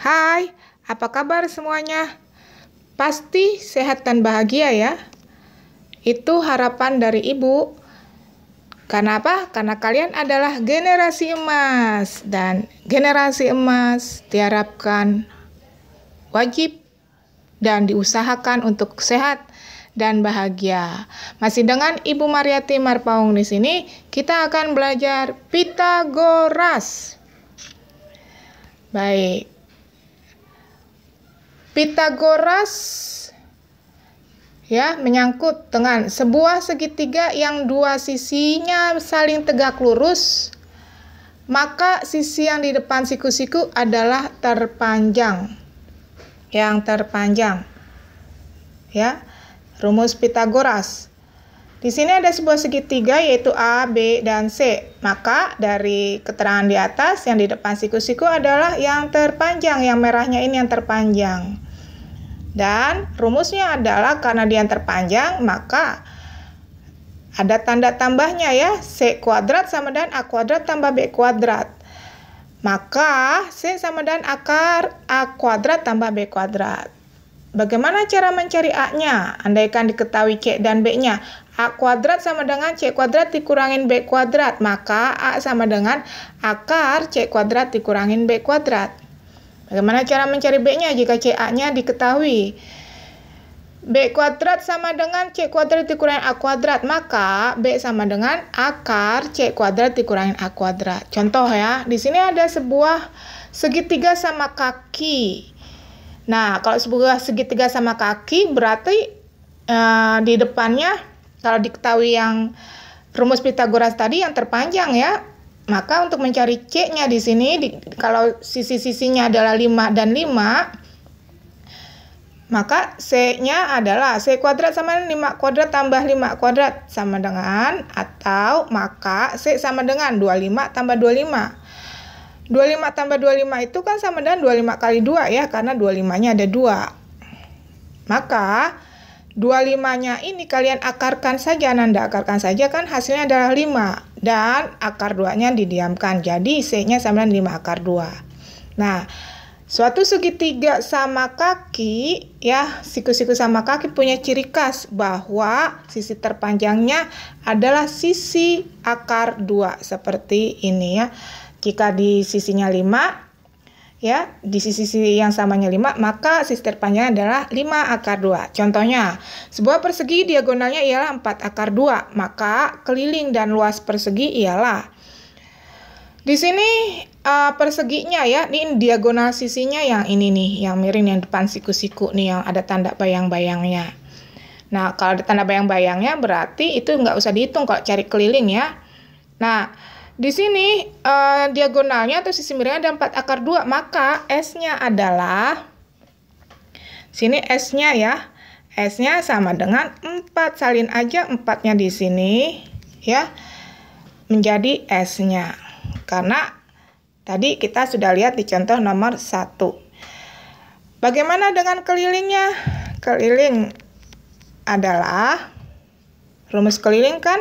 Hai, apa kabar semuanya? Pasti sehat dan bahagia ya. Itu harapan dari ibu. Karena apa? Karena kalian adalah generasi emas dan generasi emas diharapkan wajib dan diusahakan untuk sehat dan bahagia. Masih dengan Ibu Mariati Marpaung di sini, kita akan belajar Pitagoras. Baik, Pitagoras ya menyangkut dengan sebuah segitiga yang dua sisinya saling tegak lurus maka sisi yang di depan siku-siku adalah terpanjang yang terpanjang ya rumus Pitagoras di sini ada sebuah segitiga yaitu A, B, dan C. Maka dari keterangan di atas yang di depan siku-siku adalah yang terpanjang, yang merahnya ini yang terpanjang. Dan rumusnya adalah karena dia yang terpanjang, maka ada tanda tambahnya ya, C kuadrat sama dengan A kuadrat tambah B kuadrat. Maka C sama dengan akar A kuadrat tambah B kuadrat. Bagaimana cara mencari A-nya? Andaikan diketahui C dan B-nya. A kuadrat sama dengan C kuadrat dikurangin B kuadrat. Maka A sama dengan akar C kuadrat dikurangin B kuadrat. Bagaimana cara mencari B-nya jika C A-nya diketahui? B kuadrat sama dengan C kuadrat dikurangin A kuadrat. Maka B sama dengan akar C kuadrat dikurangin A kuadrat. Contoh ya, di sini ada sebuah segitiga sama kaki Nah, kalau sebuah segitiga sama kaki berarti uh, di depannya kalau diketahui yang rumus Pitagoras tadi yang terpanjang ya, maka untuk mencari C-nya di sini di, kalau sisi-sisinya adalah 5 dan 5 maka C-nya adalah C kuadrat sama 5 kuadrat tambah 5 kuadrat sama dengan atau maka C sama dengan 25 tambah 25. 25 tambah 25 itu kan sama dengan 25 kali 2 ya, karena 25-nya ada 2. Maka 25-nya ini kalian akarkan saja, Nanda akarkan saja kan hasilnya adalah 5. Dan akar 2-nya didiamkan, jadi C-nya sama dengan 5 akar 2. Nah, suatu segitiga sama kaki, ya, siku-siku sama kaki punya ciri khas bahwa sisi terpanjangnya adalah sisi akar 2, seperti ini ya. Jika di sisinya 5, ya, di sisi sisi yang samanya 5, maka sisi terpanjang adalah 5 akar 2. Contohnya, sebuah persegi diagonalnya ialah 4 akar 2, maka keliling dan luas persegi ialah di sini uh, perseginya ya, ini diagonal sisinya yang ini nih, yang miring yang depan siku-siku nih yang ada tanda bayang-bayangnya. Nah, kalau ada tanda bayang-bayangnya berarti itu nggak usah dihitung kalau cari keliling ya. Nah, di sini uh, diagonalnya atau sisi miringnya ada 4 akar 2, maka S-nya adalah sini S-nya ya. S-nya sama dengan 4. Salin aja 4-nya di sini ya. Menjadi S-nya. Karena tadi kita sudah lihat di contoh nomor 1. Bagaimana dengan kelilingnya? Keliling adalah rumus keliling kan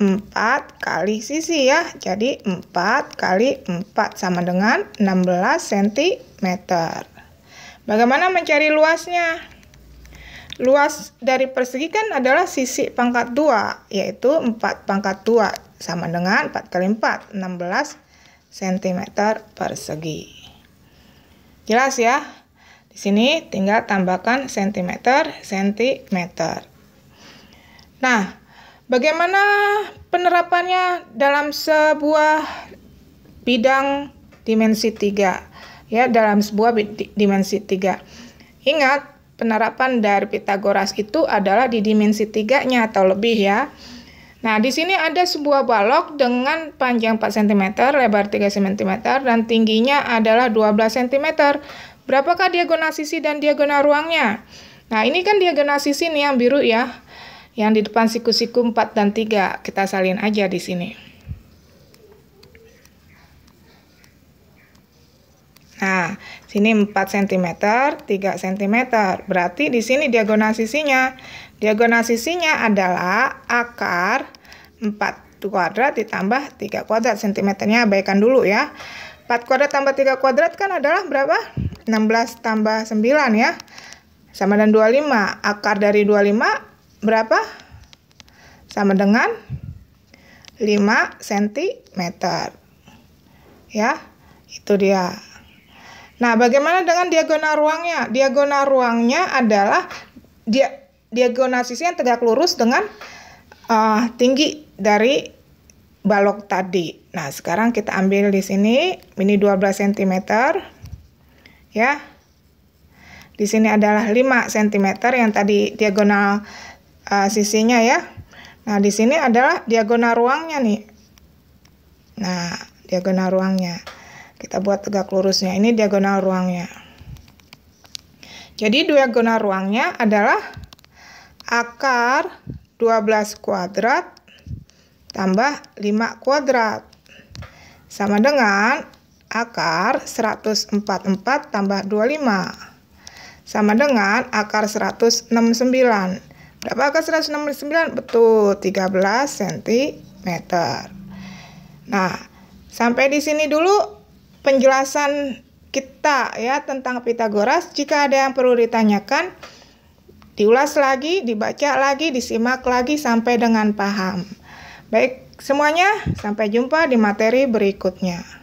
4 kali sisi ya. Jadi 4 kali 4 sama dengan 16 cm. Bagaimana mencari luasnya? Luas dari persegi kan adalah sisi pangkat 2, yaitu 4 pangkat 2 sama dengan 4 kali 4, 16 cm persegi. Jelas ya? Di sini tinggal tambahkan cm, cm. Nah, Bagaimana penerapannya dalam sebuah bidang dimensi tiga? Ya, dalam sebuah dimensi tiga. Ingat, penerapan dari Pitagoras itu adalah di dimensi 3-nya atau lebih ya. Nah, di sini ada sebuah balok dengan panjang 4 cm, lebar 3 cm, dan tingginya adalah 12 cm. Berapakah diagonal sisi dan diagonal ruangnya? Nah, ini kan diagonal sisi nih yang biru ya yang di depan siku-siku 4 dan 3 kita salin aja di sini nah sini 4 cm 3 cm berarti di sini diagonal sisinya diagonal sisinya adalah akar 4 kuadrat ditambah 3 kuadrat sentimeternya abaikan dulu ya 4 kuadrat tambah 3 kuadrat kan adalah berapa? 16 tambah 9 ya sama dengan 25 akar dari 25 berapa? Sama dengan 5 cm. Ya, itu dia. Nah, bagaimana dengan diagonal ruangnya? Diagonal ruangnya adalah dia diagonal sisi yang tegak lurus dengan uh, tinggi dari balok tadi. Nah, sekarang kita ambil di sini, ini 12 cm. Ya. Di sini adalah 5 cm yang tadi diagonal uh, sisinya ya. Nah, di sini adalah diagonal ruangnya nih. Nah, diagonal ruangnya. Kita buat tegak lurusnya. Ini diagonal ruangnya. Jadi, diagonal ruangnya adalah akar 12 kuadrat tambah 5 kuadrat. Sama dengan akar 144 tambah 25. Sama dengan akar 169 Berapakah 169? Betul, 13 cm. Nah, sampai di sini dulu penjelasan kita ya tentang Pitagoras. Jika ada yang perlu ditanyakan, diulas lagi, dibaca lagi, disimak lagi sampai dengan paham. Baik, semuanya, sampai jumpa di materi berikutnya.